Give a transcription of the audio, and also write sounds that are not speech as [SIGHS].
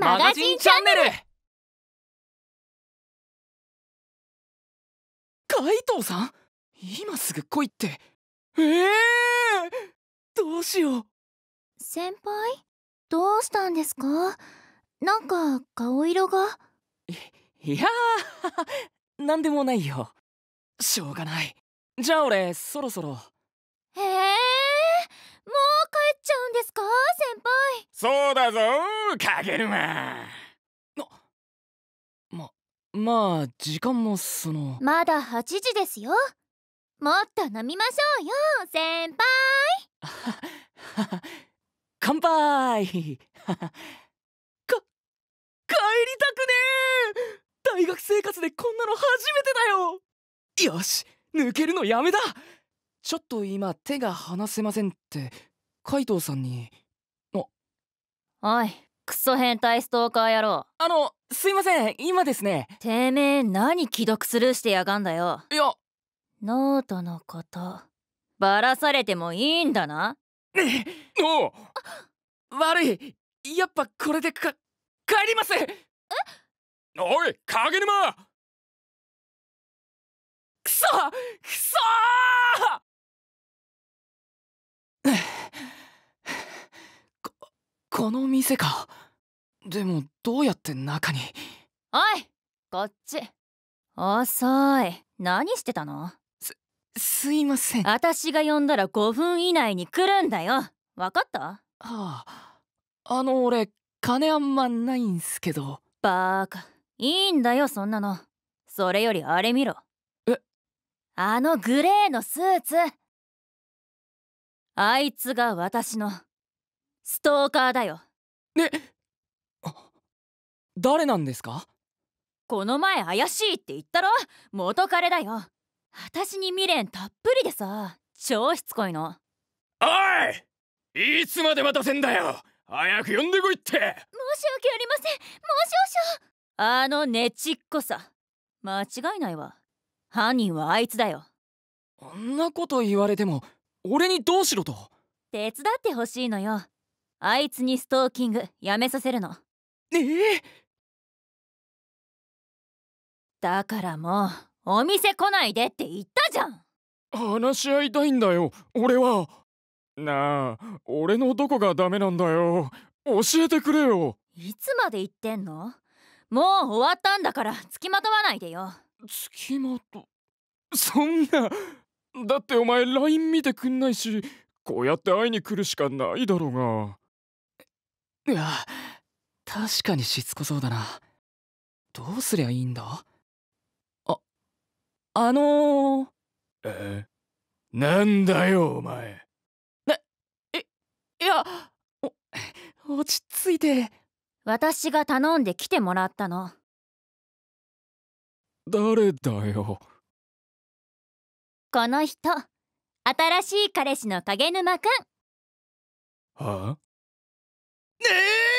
マガジンチャンネル海藤さん今すぐ来いってええー、どうしよう先輩どうしたんですかなんか顔色がいいやーなんでもないよしょうがないじゃあ俺そろそろへえもう帰っちゃうんですか先輩そうだぞかげるまままあ時間もそのまだ8時ですよもっと飲みましょうよ先輩 [LAUGHS] 乾杯 [LAUGHS] か帰りたくねえ大学生活でこんなの初めてだよよし抜けるのやめだちょっと今手が離せませんって海藤さんにあおいクソ変態ストーカー野郎あのすいません今ですねてめえ何既読スルーしてやがんだよいやノートのことバラされてもいいんだなお [LAUGHS] う悪いやっぱこれでか帰りますえおい影沼くそくそ [SIGHS] この店かでもどうやって中においこっち遅い何してたのすすいません私が呼んだら5分以内に来るんだよ分かったはああの俺金あんまないんすけどバーカいいんだよそんなのそれよりあれ見ろえあのグレーのスーツあいつが私のストーカーだよね誰なんですかこの前怪しいって言ったろ元彼だよ私に未練たっぷりでさ超しつこいのおいいつまで待たせんだよ早く呼んでこいって申し訳ありませんもう少々あのねちっこさ間違いないわ犯人はあいつだよあんなこと言われても俺にどうしろと手伝ってほしいのよあいつにストーキングやめさせるのええー、だからもうお店来ないでって言ったじゃん話し合いたいんだよ俺はなあ俺のどこがダメなんだよ教えてくれよいつまで言ってんのもう終わったんだからつきまとわないでよつきまとそんなだってお前 LINE 見てくんないしこうやって会いに来るしかないだろうがいや確かにしつこそうだなどうすりゃいいんだあのー、えなんだよお前なえいや落ち着いて私が頼んで来てもらったの誰だよこの人新しい彼氏の影沼くんはあねえ